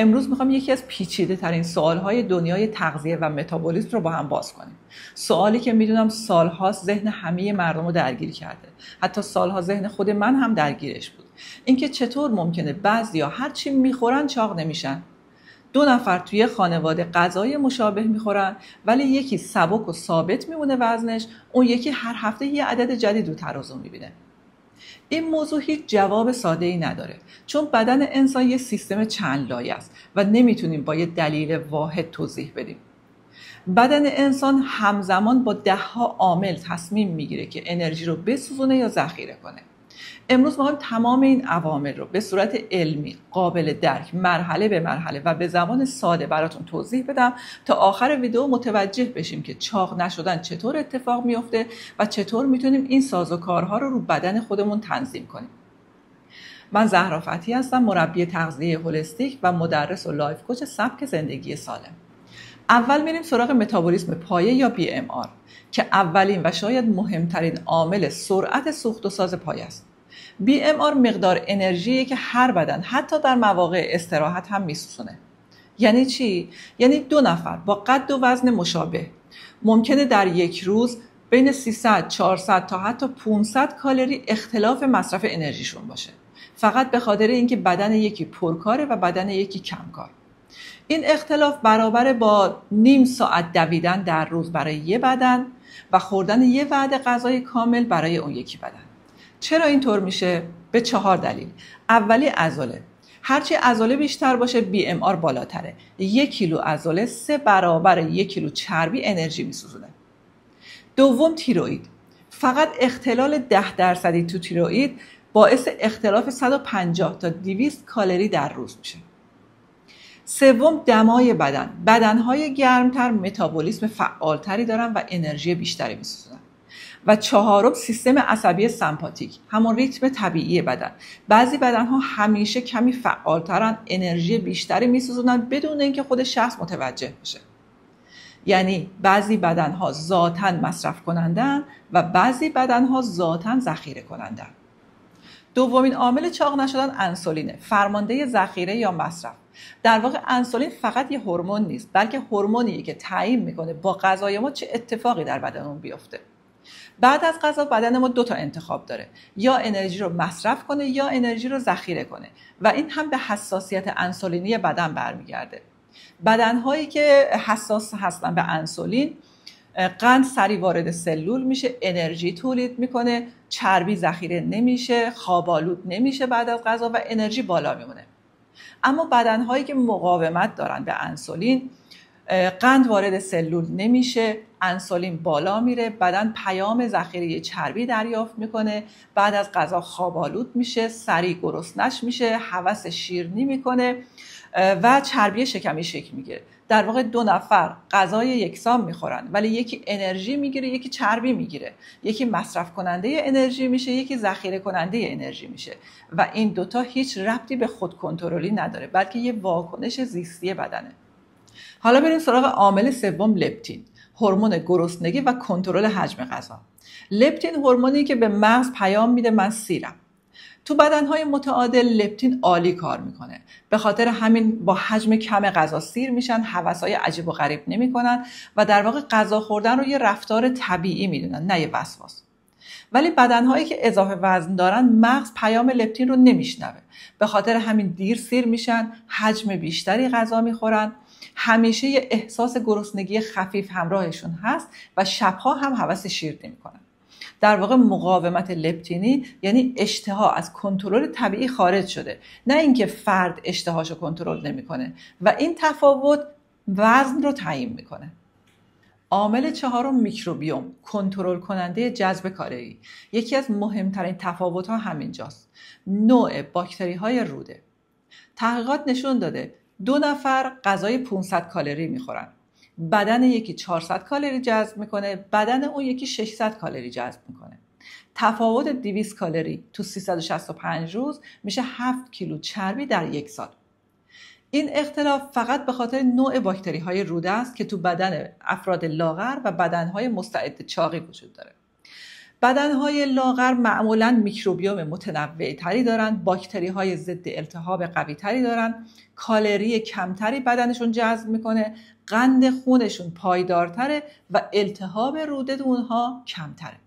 امروز میخوام یکی از پیچیده ترین سوالهای دنیای تغذیه و متابولیسم رو با هم باز کنیم سوالی که میدونم سالها ذهن همه مردم رو درگیر کرده حتی سالها ذهن خود من هم درگیرش بود اینکه چطور ممکنه بعضیا هر چی میخورن چاق نمیشن دو نفر توی خانواده غذای مشابه میخورن ولی یکی سبک و ثابت میمونه وزنش اون یکی هر هفته یه عدد جدید رو ترازو میبینه این موضوع هیچ جواب ساده ای نداره چون بدن انسان یه سیستم چند لایه است و نمیتونیم با یه دلیل واحد توضیح بدیم بدن انسان همزمان با دهها عامل تصمیم میگیره که انرژی رو بسوزونه یا ذخیره کنه امروز ما تمام این عوامل رو به صورت علمی قابل درک مرحله به مرحله و به زبان ساده براتون توضیح بدم تا آخر ویدیو متوجه بشیم که چاق نشدن چطور اتفاق میفته و چطور میتونیم این کارها رو رو بدن خودمون تنظیم کنیم من زهرا فتی هستم مربی تغذیه هولستیک و مدرس و لایف کوچ سبک زندگی سالم اول میریم سراغ متابولیسم پایه یا BMR که اولین و شاید مهمترین عامل سرعت سوخت و ساز پایه است BMR مقدار انرژیه که هر بدن حتی در مواقع استراحت هم میسوزونه یعنی چی یعنی دو نفر با قد و وزن مشابه ممکنه در یک روز بین 300 400 تا حتی 500 کالری اختلاف مصرف انرژیشون باشه فقط به خاطر اینکه بدن یکی پرکاره و بدن یکی کمکار این اختلاف برابر با نیم ساعت دویدن در روز برای یه بدن و خوردن یه وعده غذای کامل برای اون یکی بدن چرا اینطور میشه به چهار دلیل اولی ازاله. هرچی ازاله بیشتر باشه بی ام آر بالاتره یک کیلو ازاله سه برابر یک کیلو چربی انرژی میسوزونه دوم تیروئید فقط اختلال ده درصدی تو تیروئید باعث اختلاف 150 تا 200 کالری در روز میشه سوم دمای بدن بدنهای گرمتر متابولیسم فعالتری دارن و انرژی بیشتری میسوزونن و چهارم سیستم عصبی سمپاتیک همون ریتم طبیعی بدن بعضی بدن ها همیشه کمی فعالترن انرژی بیشتری میسوزونن بدون اینکه خود شخص متوجه بشه یعنی بعضی بدن ها ذاتا مصرف کنندن و بعضی بدن ها ذاتا ذخیره کنندن دومین عامل چاق نشدن انسولینه فرمانده ذخیره یا مصرف در واقع انسولین فقط یه هورمون نیست بلکه هورمونیه که تعیین میکنه با غذای ما چه اتفاقی در بدنمون بیفته بعد از غذا بدن ما دو تا انتخاب داره یا انرژی رو مصرف کنه یا انرژی رو ذخیره کنه و این هم به حساسیت انسولینی بدن برمیگرده بدنهایی که حساس هستن به انسولین قند سری وارد سلول میشه انرژی تولید میکنه چربی ذخیره نمیشه خوابالود نمیشه بعد از غذا و انرژی بالا میمونه اما بدنهایی که مقاومت دارن به انسولین قند وارد سلول نمیشه انسولین بالا میره بدن پیام ذخیره چربی دریافت میکنه بعد از غذا خوابالود میشه سریع گرسنش میشه هوس شیرنی میکنه و چربی شکمی شکل میگیره در واقع دو نفر غذای یکسان میخورن ولی یکی انرژی میگیره یکی چربی میگیره یکی مصرف کننده انرژی میشه یکی ذخیره کننده انرژی میشه و این دوتا هیچ ربطی به خود کنترلی نداره بلکه یه واکنش زیستی بدنه حالا بریم سراغ عامل سوم لپتین هورمون گرسنگی و کنترل حجم غذا لپتین هورمونی که به مغز پیام میده من سیرم تو بدنهای متعادل لپتین عالی کار میکنه به خاطر همین با حجم کم غذا سیر میشن حوثهای عجیب و غریب نمیکنن و در واقع غذا خوردن رو یه رفتار طبیعی میدونن نه یه وسواس ولی بدنهایی که اضافه وزن دارن مغز پیام لپتین رو نمیشنوه به خاطر همین دیر سیر میشن حجم بیشتری غذا میخورن همیشه یه احساس گرسنگی خفیف همراهشون هست و شبها هم حوس شیر میکنن در واقع مقاومت لپتینی یعنی اشتها از کنترل طبیعی خارج شده نه اینکه فرد اشتهاشو کنترل نمیکنه و این تفاوت وزن رو تعیین میکنه عامل چهارم میکروبیوم کنترل کننده جذب کاری. یکی از مهمترین تفاوت ها همینجاست نوع باکتری های روده تحقیقات نشون داده دو نفر غذای 500 کالری میخورن بدن یکی 400 کالری جذب میکنه بدن اون یکی 600 کالری جذب میکنه تفاوت 200 کالری تو 365 روز میشه 7 کیلو چربی در یک سال این اختلاف فقط به خاطر نوع باکتری های روده است که تو بدن افراد لاغر و بدن های مستعد چاقی وجود داره بدنهای لاغر معمولا میکروبیوم متنوعتری تری دارن باکتری های ضد التهاب قوی تری دارن کالری کمتری بدنشون جذب میکنه قند خونشون پایدارتره و التهاب روده اونها کمتره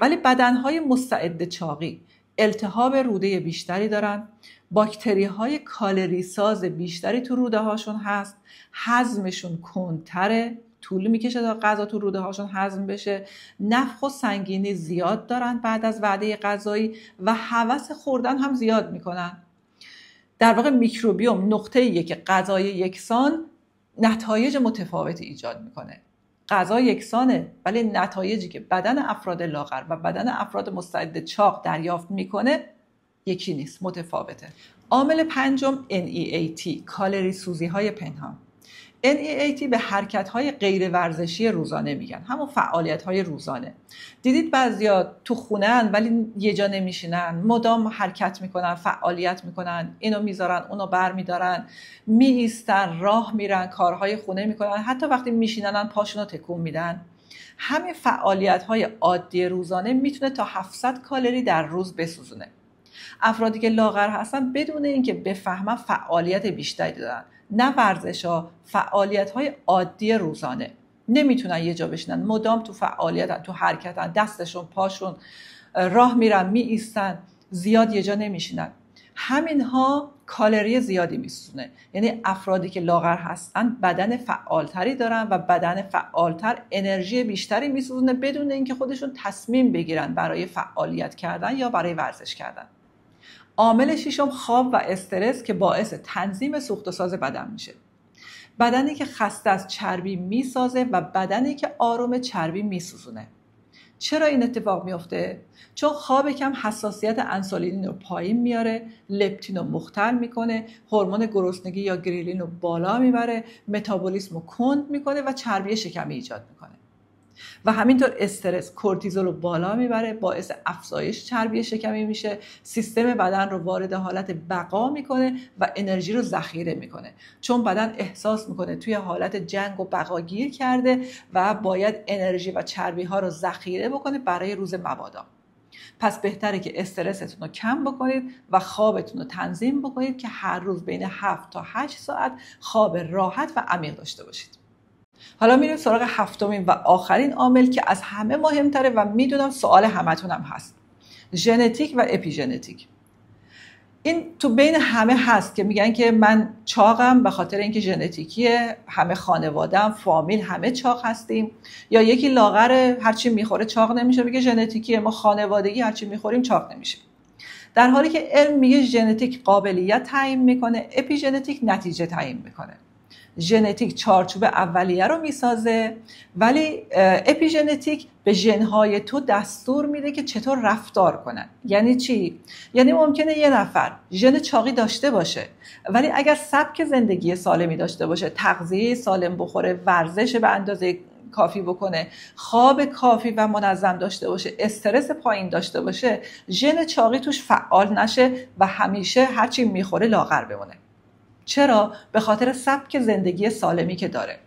ولی بدنهای مستعد چاقی التهاب روده بیشتری دارند، باکتری های کالری ساز بیشتری تو روده هاشون هست هضمشون کندتره طول میکشه تا غذا تو روده هاشون هضم بشه نفخ و سنگینی زیاد دارن بعد از وعده غذایی و هوس خوردن هم زیاد میکنن در واقع میکروبیوم نقطه که غذای یکسان نتایج متفاوتی ایجاد میکنه غذا یکسانه ولی نتایجی که بدن افراد لاغر و بدن افراد مستعد چاق دریافت میکنه یکی نیست متفاوته عامل پنجم NEAT کالری سوزی های پنهان NEAT به حرکت های غیر ورزشی روزانه میگن همون فعالیت های روزانه دیدید بعضیا تو خونن ولی یه جا نمیشینن مدام حرکت میکنن فعالیت میکنن اینو میذارن اونو بر میدارن می راه میرن کارهای خونه میکنن حتی وقتی میشینن پاشونو تکون میدن همین فعالیت های عادی روزانه میتونه تا 700 کالری در روز بسوزونه افرادی که لاغر هستن بدون اینکه بفهمن فعالیت بیشتری دارن نه ورزش ها فعالیت های عادی روزانه نمیتونن یه جا بشینن مدام تو فعالیتن تو حرکتن دستشون پاشون راه میرن می ایستن زیاد یه جا نمیشینن همینها کالری زیادی میسونه یعنی افرادی که لاغر هستن بدن فعالتری دارن و بدن فعالتر انرژی بیشتری میسوزونه بدون اینکه خودشون تصمیم بگیرن برای فعالیت کردن یا برای ورزش کردن عامل شیشم خواب و استرس که باعث تنظیم سوخت و ساز بدن میشه بدنی که خسته از چربی میسازه و بدنی که آروم چربی میسوزونه چرا این اتفاق میفته چون خواب کم حساسیت انسولین رو پایین میاره لپتین رو مختل میکنه هورمون گرسنگی یا گریلین رو بالا میبره متابولیسم رو کند میکنه و چربی شکمی ایجاد میکنه و همینطور استرس کورتیزول رو بالا میبره باعث افزایش چربی شکمی میشه سیستم بدن رو وارد حالت بقا میکنه و انرژی رو ذخیره میکنه چون بدن احساس میکنه توی حالت جنگ و بقا گیر کرده و باید انرژی و چربی ها رو ذخیره بکنه برای روز مبادا پس بهتره که استرستون رو کم بکنید و خوابتون رو تنظیم بکنید که هر روز بین 7 تا 8 ساعت خواب راحت و عمیق داشته باشید حالا میریم سراغ هفتمین و آخرین عامل که از همه مهمتره و میدونم سوال همتونم هست ژنتیک و اپیژنتیک این تو بین همه هست که میگن که من چاقم به خاطر اینکه ژنتیکیه همه خانوادم فامیل همه چاق هستیم یا یکی لاغر هرچی میخوره چاق نمیشه میگه ژنتیکیه ما خانوادگی هرچی میخوریم چاق نمیشه در حالی که علم میگه ژنتیک قابلیت تعیین میکنه اپیژنتیک نتیجه تعیین میکنه ژنتیک چارچوب اولیه رو میسازه ولی اپیژنتیک به ژنهای تو دستور میده که چطور رفتار کنن یعنی چی یعنی ممکنه یه نفر ژن چاقی داشته باشه ولی اگر سبک زندگی سالمی داشته باشه تغذیه سالم بخوره ورزش به اندازه کافی بکنه خواب کافی و منظم داشته باشه استرس پایین داشته باشه ژن چاقی توش فعال نشه و همیشه هرچی میخوره لاغر بمونه چرا به خاطر سبک زندگی سالمی که داره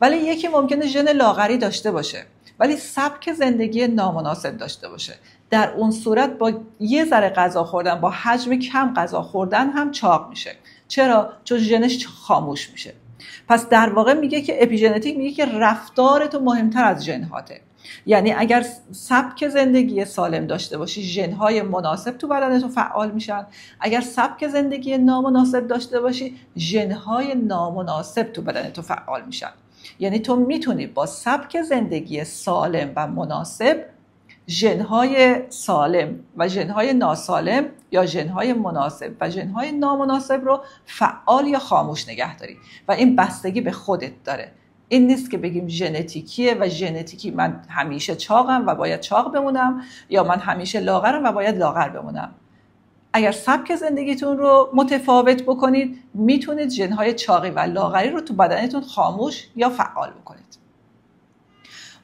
ولی یکی ممکنه ژن لاغری داشته باشه ولی سبک زندگی نامناسب داشته باشه در اون صورت با یه ذره غذا خوردن با حجم کم غذا خوردن هم چاق میشه چرا چون ژنش خاموش میشه پس در واقع میگه که اپیژنتیک میگه که رفتار تو مهمتر از ژن هاته یعنی اگر سبک زندگی سالم داشته باشی ژنهای مناسب تو تو فعال میشن اگر سبک زندگی نامناسب داشته باشی ژنهای نامناسب تو بدن تو فعال میشن یعنی تو میتونی با سبک زندگی سالم و مناسب ژنهای سالم و ژنهای ناسالم یا ژنهای مناسب و ژنهای نامناسب رو فعال یا خاموش نگه داری و این بستگی به خودت داره این نیست که بگیم ژنتیکیه و ژنتیکی من همیشه چاقم و باید چاق بمونم یا من همیشه لاغرم و باید لاغر بمونم اگر سبک زندگیتون رو متفاوت بکنید میتونید جنهای چاقی و لاغری رو تو بدنتون خاموش یا فعال بکنید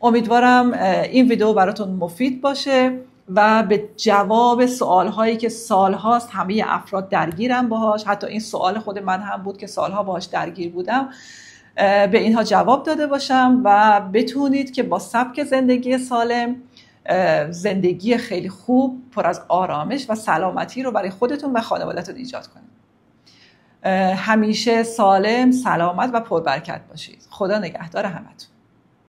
امیدوارم این ویدیو براتون مفید باشه و به جواب سوال که سالهاست همه افراد درگیرم باهاش حتی این سوال خود من هم بود که سالها باهاش درگیر بودم به اینها جواب داده باشم و بتونید که با سبک زندگی سالم زندگی خیلی خوب پر از آرامش و سلامتی رو برای خودتون و خانوادتون ایجاد کنید همیشه سالم، سلامت و پربرکت باشید خدا نگهدار همتون